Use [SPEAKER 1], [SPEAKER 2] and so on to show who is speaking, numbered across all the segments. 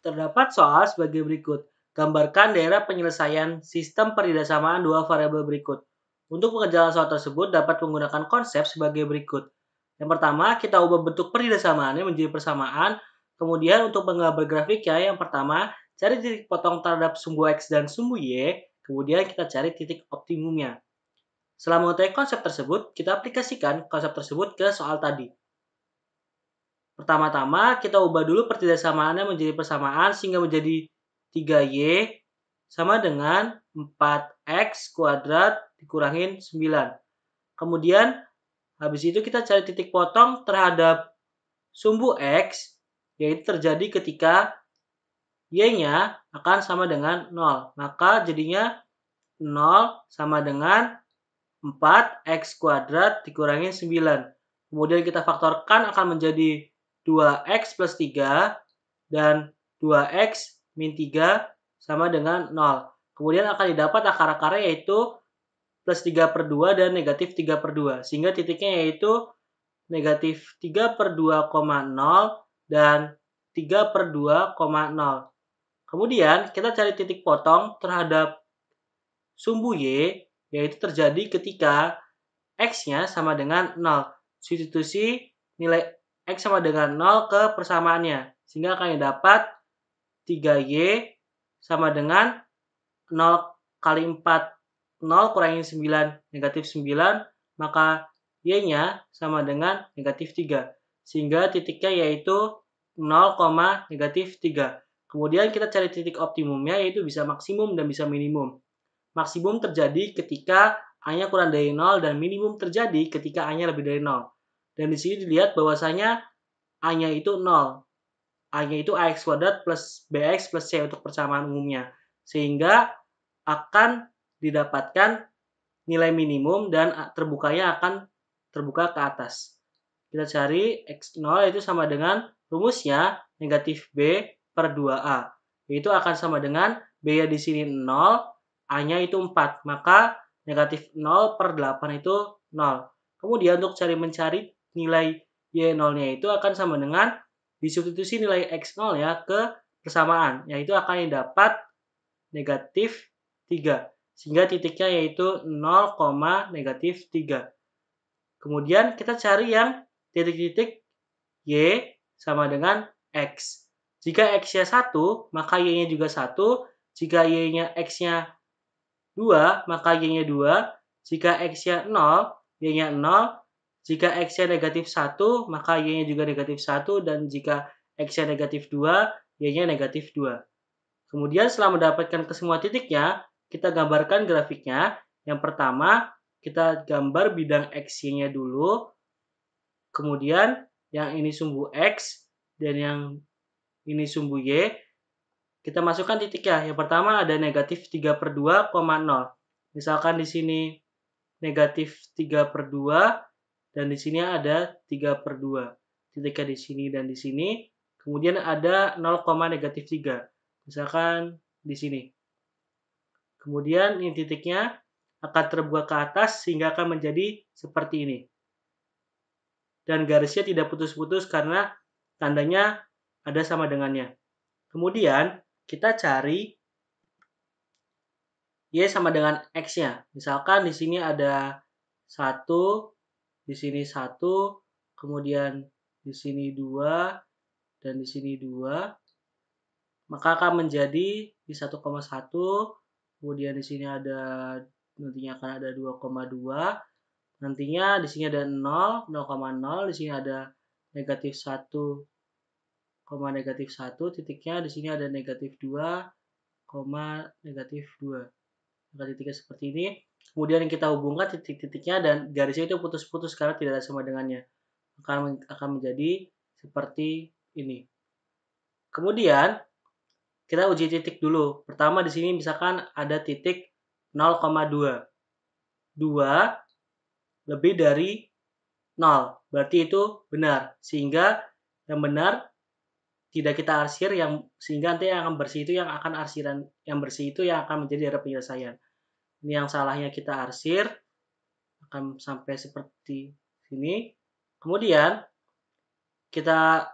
[SPEAKER 1] Terdapat soal sebagai berikut. Gambarkan daerah penyelesaian sistem perdidasamaan dua variabel berikut. Untuk pengerjaan soal tersebut dapat menggunakan konsep sebagai berikut. Yang pertama kita ubah bentuk perdidasamaannya menjadi persamaan. Kemudian untuk penggambar grafiknya, yang pertama, cari titik potong terhadap sumbu X dan sumbu Y. Kemudian kita cari titik optimumnya. Selama mengetahui konsep tersebut, kita aplikasikan konsep tersebut ke soal tadi. Pertama-tama kita ubah dulu pertidaksamaannya menjadi persamaan sehingga menjadi 3Y sama dengan 4X kuadrat dikurangin 9. Kemudian habis itu kita cari titik potong terhadap sumbu X yaitu terjadi ketika Y-nya akan sama dengan 0. Maka jadinya 0 sama dengan 4X kuadrat dikurangin 9. Kemudian kita faktorkan akan menjadi 2x plus 3 dan 2x min 3 sama dengan 0. Kemudian akan didapat akar-akarnya yaitu plus 3 per 2 dan negatif 3 per 2. Sehingga titiknya yaitu negatif 3 per 2,0 dan 3 per 2,0. Kemudian kita cari titik potong terhadap sumbu Y yaitu terjadi ketika X-nya sama dengan 0. Substitusi nilai X sama dengan 0 ke persamaannya. Sehingga kalian dapat 3Y sama dengan 0 kali 4, 0 kurangi 9, negatif 9. Maka Y-nya sama dengan negatif 3. Sehingga titiknya yaitu 0, negatif 3. Kemudian kita cari titik optimumnya yaitu bisa maksimum dan bisa minimum. Maksimum terjadi ketika A-nya kurang dari 0 dan minimum terjadi ketika A-nya lebih dari 0. Dan di sini dilihat bahwasanya A-nya itu 0. A-nya itu AX kuadrat plus BX plus C untuk persamaan umumnya. Sehingga akan didapatkan nilai minimum dan terbukanya akan terbuka ke atas. Kita cari X0 itu sama dengan rumusnya negatif B per 2A. Itu akan sama dengan B-nya di sini 0, A-nya itu 4. Maka negatif 0 per 8 itu 0. Kemudian untuk cari mencari nilai Y0-nya itu akan sama dengan disubstitusi nilai X0 ya ke persamaan, yaitu akan dapat negatif 3. Sehingga titiknya yaitu 0, negatif 3. Kemudian kita cari yang titik-titik Y sama dengan X. Jika X-nya 1, maka Y-nya juga 1. Jika Y-nya X-nya 2, maka Y-nya 2. Jika X-nya 0, Y-nya 0. Jika X-nya negatif 1, maka Y-nya juga negatif 1. Dan jika X-nya negatif 2, Y-nya negatif 2. Kemudian setelah mendapatkan ke semua titiknya, kita gambarkan grafiknya. Yang pertama, kita gambar bidang X-nya dulu. Kemudian yang ini sumbu X dan yang ini sumbu Y. Kita masukkan titiknya. Yang pertama ada negatif 3 per 2, 0. Misalkan di sini negatif 3 per 2, dan di sini ada 3 per 2. Ketika di sini dan di sini, kemudian ada 0, negatif 3. Misalkan di sini. Kemudian ini titiknya akan terbuka ke atas sehingga akan menjadi seperti ini. Dan garisnya tidak putus-putus karena tandanya ada sama dengannya. Kemudian kita cari Y sama dengan X-nya. Misalkan di sini ada 1, di sini satu, kemudian di sini dua, dan di sini dua, maka akan menjadi di 1,1, kemudian di sini ada nantinya akan ada 2,2, nantinya di sini ada 0, 0,0, di sini ada negatif 1, negatif 1, titiknya di sini ada negatif 2, negatif 2. Maka titiknya seperti ini. Kemudian kita hubungkan titik-titiknya dan garisnya itu putus-putus karena tidak ada sama dengannya. Akan akan menjadi seperti ini. Kemudian kita uji titik dulu. Pertama di sini misalkan ada titik 0,2. 2 lebih dari 0. Berarti itu benar. Sehingga yang benar tidak kita arsir yang sehingga nanti yang akan bersih itu yang akan arsiran yang bersih itu yang akan menjadi daerah penyelesaian ini yang salahnya kita arsir akan sampai seperti ini. kemudian kita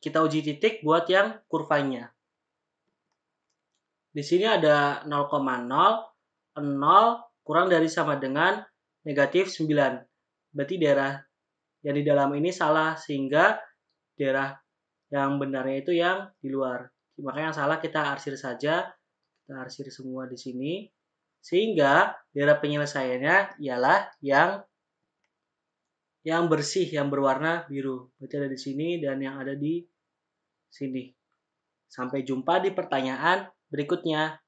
[SPEAKER 1] kita uji titik buat yang kurvanya di sini ada 0,0 0 kurang dari sama dengan negatif 9 berarti daerah yang di dalam ini salah sehingga daerah yang benarnya itu yang di luar makanya yang salah kita arsir saja kita arsir semua di sini sehingga daerah penyelesaiannya ialah yang yang bersih, yang berwarna biru. Berarti ada di sini dan yang ada di sini. Sampai jumpa di pertanyaan berikutnya.